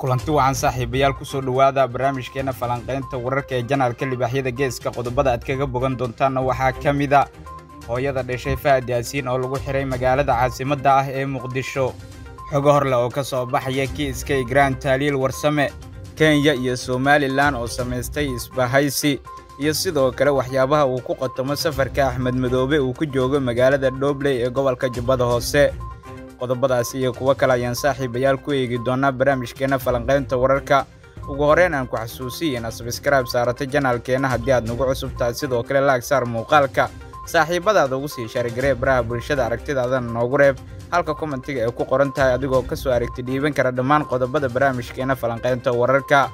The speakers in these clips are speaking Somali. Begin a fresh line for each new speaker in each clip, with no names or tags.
kulanti wacan saaxiibayaal kusoo dhowaada barnaamijkeenna falanqaynta wararka ee janaalka libaaxyada geeska qodobada aad kaga bogan doontaanna waxaa ka mida hooyada dhashay fahad yaasiin oo lagu xihay magaalada caasimadda ah ee muqdisho xogo horleh oo ka soo baxaya kiiska igraan taaliil warsame kenya iyo somalilan oo samaystay isbahaysi iyo sidoo kale waxyaabaha uu ku qatamo safarka axmed madoobe uu ku joogo magaalada dhobley ee gobolka jubbada hoose qodobadaasi iyo kuwo kale ayaan saaxiibayaal ku eegi doonaa barnaamijkeenna falanqaynta wararka ugu horreyn aan ku xasuusiya inaad sabskraib saarata janaalkeenna haddii aad nagu cusub tahay sidoo kale laag saar muuqaalka saaxiibadaada ugu sii shaarigaree baraha bulshada aragtidaadana noogu reeb halka komantiga ay ku qoran tahay adigoo ka soo aragti dhiiban kara dhammaan qodobada barnaamijkeenna falanqaynta wararka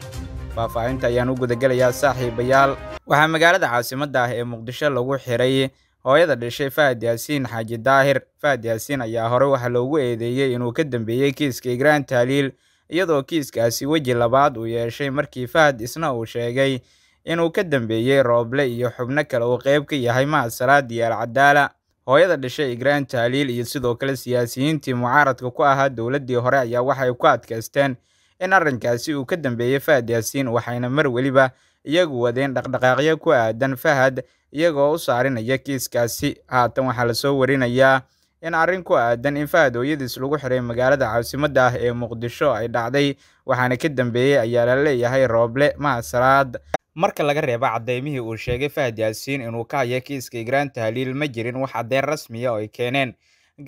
faahfaahinta ayaan u gudagelayaa saaxiibayaal waxaa magaalada caasimadda ah ee muqdisho lagu xiray hooyada dhashay fahad yaasiin xaaji daahir fahad yaasiin ayaa hore waxaa loogu eedeeyey inuu ka dambeeyey kiiska igraan taaliil iyadoo kiiskaasi weji labaad uu yeeshay markii fahad isna uu sheegay inuu ka dambeeyey rooble iyo xubno kale uu qayb ka yahay mahad salaad diyaal cadaala hooyada dhashay igraan taaliil iyo sidoo kale siyaasiyiintii mucaaradka ku ahaa dowladdii hore ayaa waxay ku adkaysteen in arrinkaasi uu ka dambeeyey fahad yaasiin waxayna mar weliba iyagu wadeen dhaqdhaqaaqyo ku aadan fahad iyagoo u saarinaya kiiskaasi haatan waxaa lasoo warinayaa in arrin ku aadan in fahadooyadiis lagu xiray magaalada caasimadda ah ee muqdisho ay dhacday waxaana ka dambeeyey ayaa la leeyahay rooble mahasalaad marka laga reebo caddeymihii uu sheegay fahad yaasiin inuu ka haya kiiska igraan tahliil ma jirin wax caddeyn rasmiya ah oo ay keeneen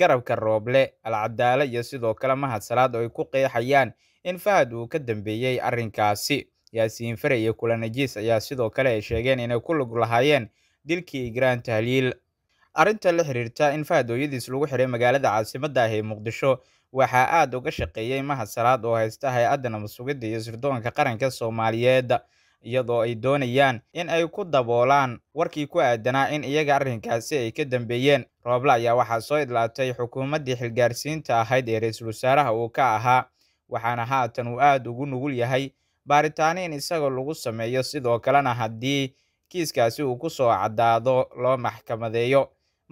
garabka rooble alcadaalo iyo sidoo kale mahadsalaad oo ay ku qeexayaan in fahad uu ka dambeeyey arrinkaasi yaasiin fare iyo kula ayaa sidoo kale ay sheegeen inay ku lug lahaayeen dilkii igraan tahliil arrinta la xiriirta in fahadooyadiis lagu xiray magaalada caasimadda ah ee muqdisho waxaa aad uga shaqeeyey mahasalaad oo haysta hay-adda nabad iyo sirdoonka qaranka soomaaliyeed iyadoo ay doonayaan in ay ku daboolaan warkii ku aadanaa in iyaga arrinkaasi ay ka dambeeyeen rooble ayaa waxaa soo idlaatay xukuumaddii xilgaarsiinta ahayd ee ra-iisul wasaaraha uu ka ahaa waxaana haatan uu aada ugu nugul yahay baaritaani in isaga lagu sameeyo sidoo kalena haddii kiiskaasi uu ku soo caddaado loo maxkamadeeyo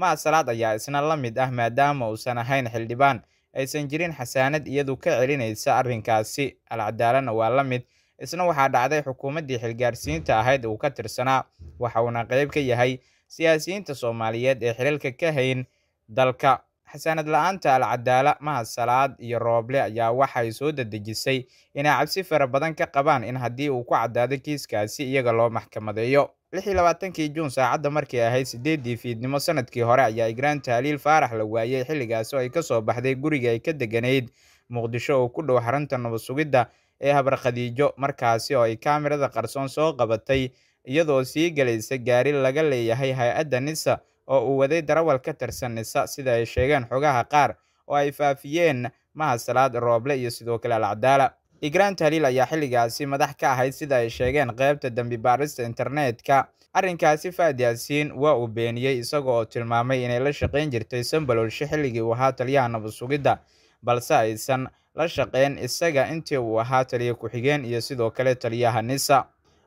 maad salaad ayaa isna la mid ah maadaama uusan ahayn xildhibaan aysan jirin xasaanad iyadu ka celinaysa arrinkaasi alcadaalana waa la mid isna waxaa dhacday xukuumaddii xilgaarsiinta ahayd uu ka tirsanaa waxa uuna qayb ka yahay siyaasiyiinta soomaaliyeed ee xilalka ka hayn dalka xasaanad la'aanta alcadaala maha salaad iyo rooble ayaa waxay soo dadejisay inay cabsi fara badan ka qabaan in haddii uu ku caddaado kiiskaasi iyaga loo maxkamadeeyo lix iyo labaatankii juun saacadda markay ahayd siddeeddii fiidnimo sanadkii hore ayaa igraan tahliil faarax la waayey xilligaasi oo ay ka soo baxday guriga ay ka deganayd muqdisho oo ku dhow xarunta nabad ee habar khadiijo markaasi oo ay kaamirada qarsoon soo qabatay iyadoo sii galaysa gaari laga leeyahay hay-adda nisa oo uu waday darawal ka tirsan nisa sida ay sheegeen xogaha qaar oo ay faafiyeen mahasalaad rooble iyo sidoo kale alcadaala igraan tahliil ayaa xilligaasi madax ka ahayd sida ay sheegeen qaybta dembi baarista internetka arrinkaasi faad yaasiin waa uu beeniyey isaga oo tilmaamay inay la shaqayn jirtay sambalolshe xilligii uu ahaa taliyaha nabadsugidda balse aysan la shaqayn isaga intii uu ahaa taliya ku-xigeen iyo sidoo kale taliyaha nisa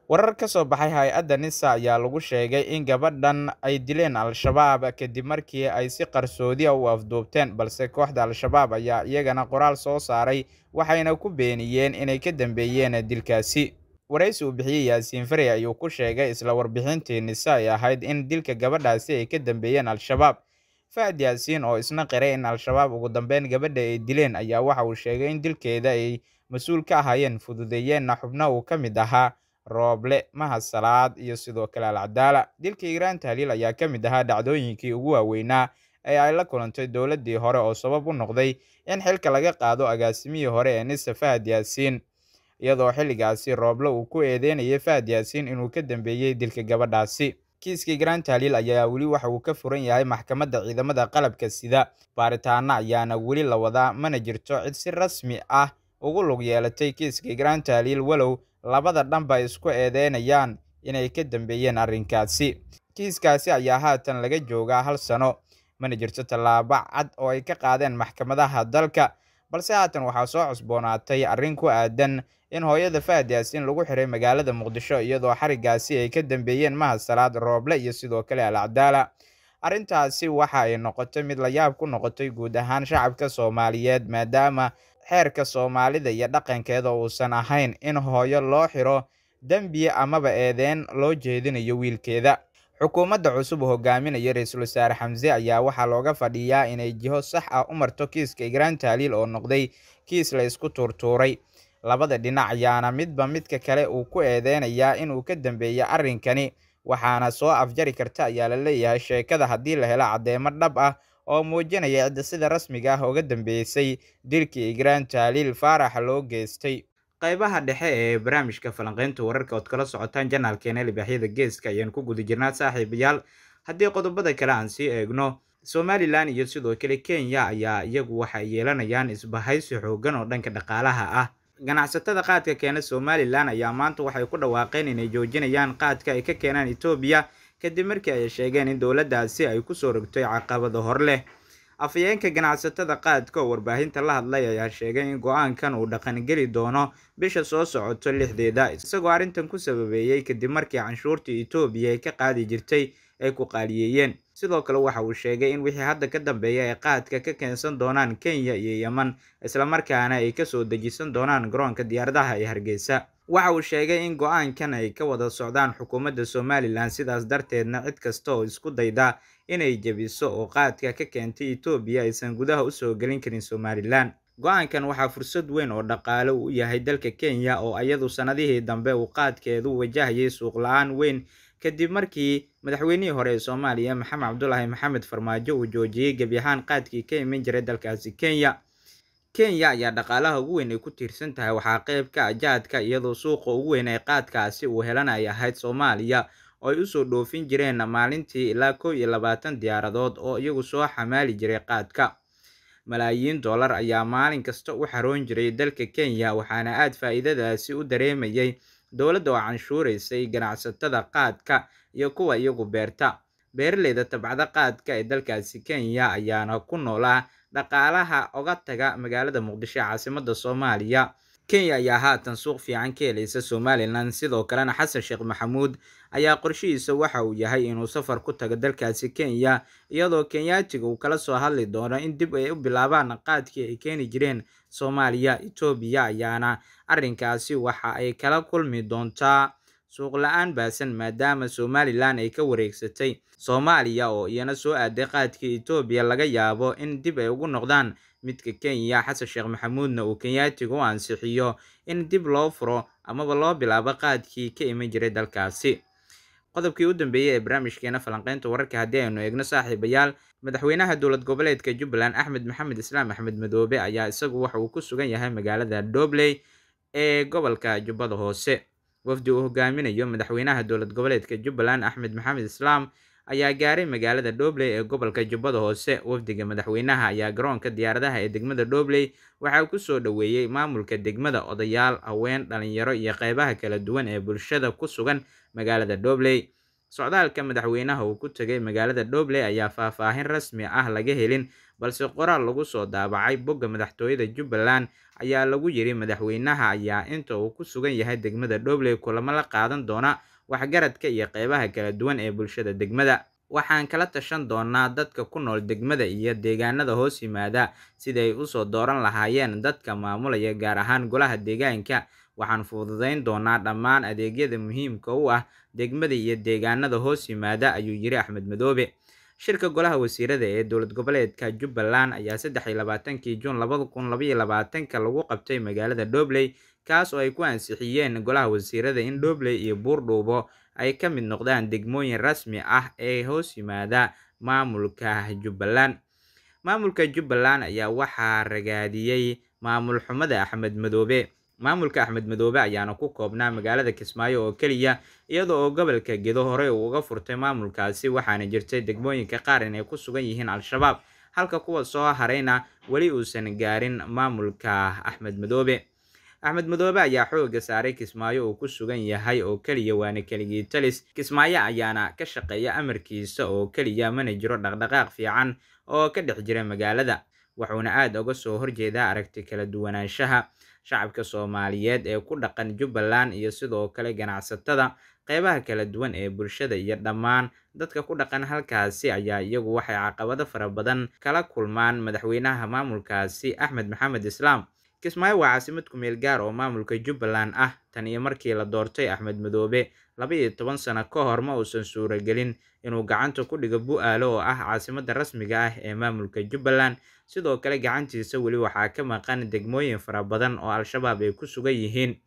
warar ka soo baxay hay-adda nisa ayaa lagu sheegay in gabadhan ay dileen al-shabaab kadib markii ay si qarsoodiya ah u afduubteen balse kooxda al-shabaab ayaa iyagana qoraal soo saaray waxayna ku beeniyeen inay ka dambeeyeen dilkaasi waraysi uu bixiyey yaasiin farey ayuu ku sheegay isla warbixintii nisa ay ahayd in dilka gabadhaasi ay ka dambeeyeen al-shabaab fahad yaasiin oo isna qiray in al-shabaab ugu dambeyn gabadha ay dileen ayaa waxa uu sheegay in dilkeeda ay mas-uul ka ahaayeen fududeeyeenna xubno uu ka mid ahaa rooble mahad salaad iyo sidoo kale alcadaala dilka iiraan tahliil ayaa ka mid ahaa dhacdooyinkii ugu waaweynaa ee ay la kulantay dowladdii hore oo sabab u noqday in xilka laga qaado agaasimihii hore ee nise fahad yaasiin iyadoo xilligaasi rooble uu ku eedeynayay fahad yaasiin inuu ka dambeeyey dilka gabadhaasi kiiskii grand tahliil ayaa weli waxa uu ka furan yahay maxkamadda ciidamada qalabka sida baaritaana ayaana weli la wadaa mana jirto cid si rasmi ah ugu lug yeelatay kiiskii grand taliil walow labada dhanba isku eedeynayaan inay ka dambeeyeen arrinkaasi kiiskaasi ayaa haatan laga joogaa hal sano mana jirto tallaabo cad oo ay ka qaadeen maxkamadaha dalka balse haatan waxaa soo cusboonaatay arrin ku aadan in hooyada fahad yaasin lagu xiray magaalada muqdisho iyadoo xarigaasi ay ka dambeeyeen mahad salaad rooble iyo sidoo kale alcadaala arrintaasi waxa ay noqotay mid la yaab ku noqotay guud ahaan shacabka soomaaliyeed maadaama xeerka Soomaalida iyo dhaqankeeda uusan ahayn in hooyo loo xiro dembi amaba eedeen loo jeedinayo wiilkeeda xukuumadda cusub hogaaminaya ra-iisul wasaare xamse ayaa waxaa looga fadhiyaa inay jiho sax ah u marto kiiska igraan taaliil oo noqday kiis la isku tuurtuuray labada dhinac ayaana midba midka kale uu ku eedeynayaa inuu ka dambeeya arrinkani waxaana soo afjari karta ayaa la leeyahay sheekada haddii la helo caddeemo dhab ah oo muujinaya cidda sida rasmiga ah uga dambeysay dilkii igraan jaaliil faarax loo geystay qaybaha dhexe ee barnaamijka falanqaynta wararka ood kala socotaan janaalkeena libaaxyada geeska ayaan ku guda jirnaa saaxiibayaal haddii qodobada kale aan sii eegno somalilan iyo sidoo kale kenya ayaa iyagu waxay yeelanayaan isbahaysi xoogan oo dhanka dhaqaalaha ah ganacsatada qaadka keena somalilan ayaa maanta waxay ku dhawaaqeen inay joojinayaan qaadka ay ka keenaan etoobiya kadib markii ay sheegeen in dowladdaasi ay kusoo rogtay caqabado hor leh afhayeenka ganacsatada qaadka oo warbaahinta la hadlay ayaa sheegay in go-aankan uu dhaqangeli doono bisha soo socoto lixdeeda isagoo arrintan ku sababeeyey kadib markii canshuurtii etoobiya ay ka qaadi jirtay ay ku qaaliyeeyeen sidoo kale waxa uu sheegay in wixii hadda ka dambeeya ay qaadka ka keensan doonaan kenya iyo yeman islamarkaana ay kasoo dejisan doonaan garoonka diyaaradaha ee hargeysa waxa uu sheegay in go'aankan ay ka wada socdaan xukuumadda somalilan sidaas darteedna cid kasta oo isku dayda inay jebiso oo qaadka ka keentay etoobiya aysan gudaha usoo gelin karin somalilan go'aankan waxaa fursad weyn oo dhaqaale u yahay dalka kenya oo iyadu sannadihii dambe uu qaadkeedu wajahayay suuq la-aan weyn kadib markii madaxweynihii hore ee soomaaliya maxamed cabdulaahi maxamed farmaajo uu joojiyey gebi ahaan qaadkii ka imin jiray dalkaasi kenya Kenya ayaa dhaqaalaha ugu weyn ay ku tiirsan tahay waxaa qayb ka ah jahadka iyadoo suuqa ugu weyn ee qaadkaasi uu helanaya ahayd Soomaaliya oo ay u soo dhoofin jireen maalintii ilaa kow iyo labaatan diyaaradood oo iyagu soo xamaali jiray qaadka. Malaayiin dollar ayaa maalin kasta u xaroon jiray dalka Kenya waxaana aad faa'iidadaasi u dareemayay dowladda oo canshuuraysay ganacsatada qaadka iyo kuwa iyagu beerta. Beeraleyda tabcada qaadka ee dalkaasi Kenya ayaana ku noolaa dhaqaalaha oga taga magaalada muqdisho caasimada soomaaliya kenya ayaa haatan suuq fiican ka helaysa somalilan sidoo kalena xasan sheekh maxamuud ayaa qorshihiisa waxa uu yahay inuu safar ku tago dalkaasi kenya iyadoo kenyaatiga uu kala soo hadli doono in dib ay u bilaabaan qaadkii ay keeni jireen soomaaliya etoobiya ayaana arrinkaasi waxa ay kala kulmi doontaa suuq la-aan baasan maadaama somalilan ay ka wareegsatay soomaaliya oo iyana soo aaday qaadka etoobiya laga yaabo in dib ay ugu noqdaan midka kenya xasan sheekh maxamuudna uu kenyaatigu ansixiyo in dib loo furo amaba loo bilaabo qaadkii ka iman jiray dalkaasi qodobkii u dambeeyey ee barnaamijkeena falanqeynta wararka haddii aynu eegno saaxiibayaal madaxweynaha dowlad goboleedka jubbaland axmed maxamed islaam axmed madoobe ayaa isagu waxa uu ku sugan yahay magaalada dobley ee gobolka jubbada hoose wafdi uu hogaaminayo madaxweynaha dowlad goboleedka jubbaland axmed maxamed islaam ayaa gaaray magaalada dhobley ee gobolka jubbada hoose wafdiga madaxweynaha ayaa garoonka diyaaradaha ee degmada dhobley waxaa ku soo dhoweeyey maamulka degmada odayaal haween dhalinyaro iyo qeybaha kala duwan ee bulshada ku sugan magaalada dhobley socdaalka madaxweynaha uu ku tegay magaalada dhobley ayaa faahfaahin rasmi ah laga helin balse qoraal lagu soo daabacay bogga madaxtooyada jubbaland ayaa lagu yiri madaxweynaha ayaa inta uu ku sugan yahay degmada dhobley kulamo la qaadan doona waxgaradka iyo qeybaha kala duwan ee bulshada degmada waxaan kala tashan doonaa dadka ku nool degmada iyo deegaanada hoos yimaada siday usoo dooran lahaayeen dadka maamulaya gaar ahaan golaha deegaanka waxaan fududayn doonaa dhammaan adeegyada muhiimka u ah degmada iyo deegaanada hoos yimaada ayuu yiri axmed madoobe Shirka Golaha Wasiirada ee Dowlad Goboleedka Jubbaland ayaa sedex iyo labatanki Juun laba kun laba iyo lagu qabtay magaalada Dobley kaas oo ay ku ansixiyeen Golaha Wasiirada in Dobley iyo Buurdhuubo ay ka mid noqdaan degmooyin rasmi ah ee hoos yimaada maamulka Jubbaland. Maamulka Jubbaland ayaa waxaa ragaadiyey maamul xumada Axmed Madoobe Maamulka Axmed Madoobe ayaana ku koobnaa magaalada Kismaayo oo keliya iyada oo gobolka Gedo horey uu uga furtay maamulkaasi waxaana jirtay degmooyinka qaar inay ku sugan yihiin al-shabaab halka kuwa soo harayna weli uusan gaarin maamulka Axmed Madoobe axmed madoobe ayaa xooga saaray kismaayo uu ku sugan yahay oo keliya waana keligii talis kismaayo ayaana ka shaqeeya amarkiisa oo keliya mana jiro dhaqdhaqaaq fiican oo ka dhex jira magaalada wuxuuna aad uga soo horjeedaa aragti kala duwanaanshaha shacabka Soomaaliyeed ee ku dhaqan Jubbaland iyo sidoo kale ganacsatada qeybaha kala duwan ee bulshada iyo dhammaan dadka ku dhaqan halkaasi ayaa iyagu waxay caqabado fara badan kala kulmaan madaxweynaha maamulkaasi Axmed Maxamed Islaam kismaayo waa caasimad ku meel gaar oo maamulka Jubbaland ah tan iyo markii la doortay Axmed Madoobe laba iyo toban sano ka hor ma uusan suuragelin inuu gacanta ku dhigo Bu'aalo oo ah caasimadda rasmiga ah ee maamulka Jubbaland sidoo kale gacantiisa weli waxaa ka maqan degmooyin fara badan oo al-shabaab ay ku sugan yihiin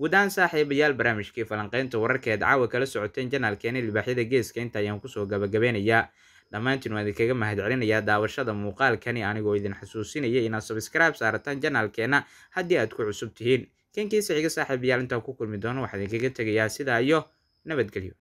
guud ahaan saaxiibayaal barnaamijkii falanqaynta wararkeed caawa kala socoteen janaalkeena libaaxyada geeska inta ayaan kusoo gabagabeynayaa dhammaantiin waan idinkaga mahadcelinayaa daawashada muuqaalkani anigoo idin xasuusinaya inaad sabskribe saarataan janaalkeena haddii aad ku cusub tihiin kankiisa xiga saaxiibayaal intaan ku kulmi doono waxaa idinkaga tegayaa sidaa iyo nabadgelyo